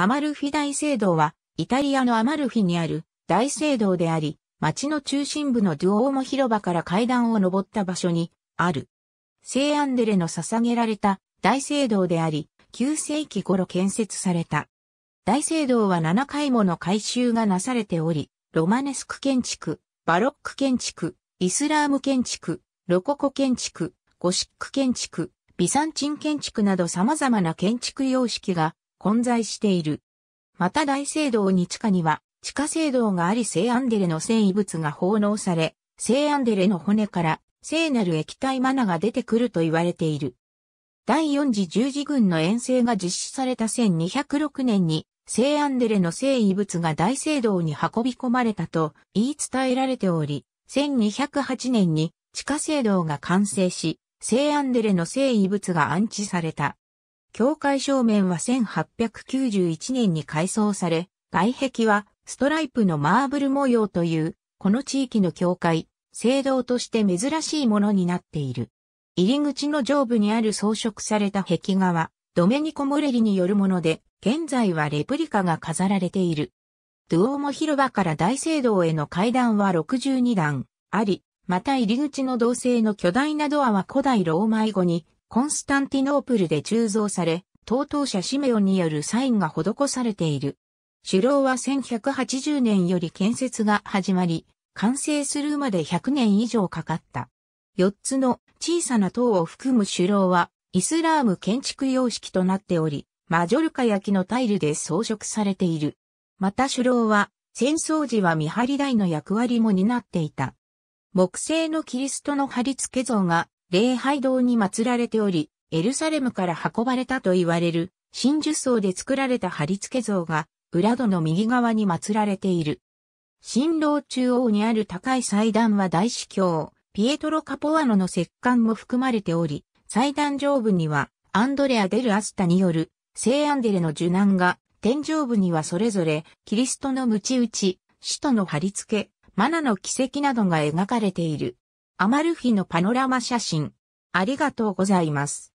アマルフィ大聖堂は、イタリアのアマルフィにある大聖堂であり、町の中心部のドゥオーモ広場から階段を登った場所にある。聖アンデレの捧げられた大聖堂であり、9世紀頃建設された。大聖堂は7回もの改修がなされており、ロマネスク建築、バロック建築、イスラーム建築、ロココ建築、ゴシック建築、ビサンチン建築など様々な建築様式が混在している。また大聖堂に地下には、地下聖堂があり聖アンデレの聖遺物が奉納され、聖アンデレの骨から聖なる液体マナが出てくると言われている。第四次十字軍の遠征が実施された1206年に、聖アンデレの聖遺物が大聖堂に運び込まれたと言い伝えられており、1208年に地下聖堂が完成し、聖アンデレの聖遺物が安置された。教会正面は1891年に改装され、外壁はストライプのマーブル模様という、この地域の教会、聖堂として珍しいものになっている。入り口の上部にある装飾された壁画は、ドメニコ・モレリによるもので、現在はレプリカが飾られている。ドゥオーモ広場から大聖堂への階段は62段あり、また入り口の銅製の巨大なドアは古代ローマ以後にコンスタンティノープルで鋳造され、当当者シメオによるサインが施されている。首楼は1180年より建設が始まり、完成するまで100年以上かかった。4つの小さな塔を含む首楼は、イスラーム建築様式となっており、マジョルカ焼きのタイルで装飾されている。また首楼は、戦争時は見張り台の役割も担っていた。木製のキリストの貼り付け像が礼拝堂に祀られており、エルサレムから運ばれたと言われる、真珠層で作られた貼り付け像が、裏戸の右側に祀られている。新郎中央にある高い祭壇は大司教、ピエトロ・カポアノの石棺も含まれており、祭壇上部には、アンドレア・デル・アスタによる、聖アンデレの受難が、天井部にはそれぞれ、キリストの鞭打ち、使徒の貼り付け、マナの奇跡などが描かれている。アマルフィのパノラマ写真。ありがとうございます。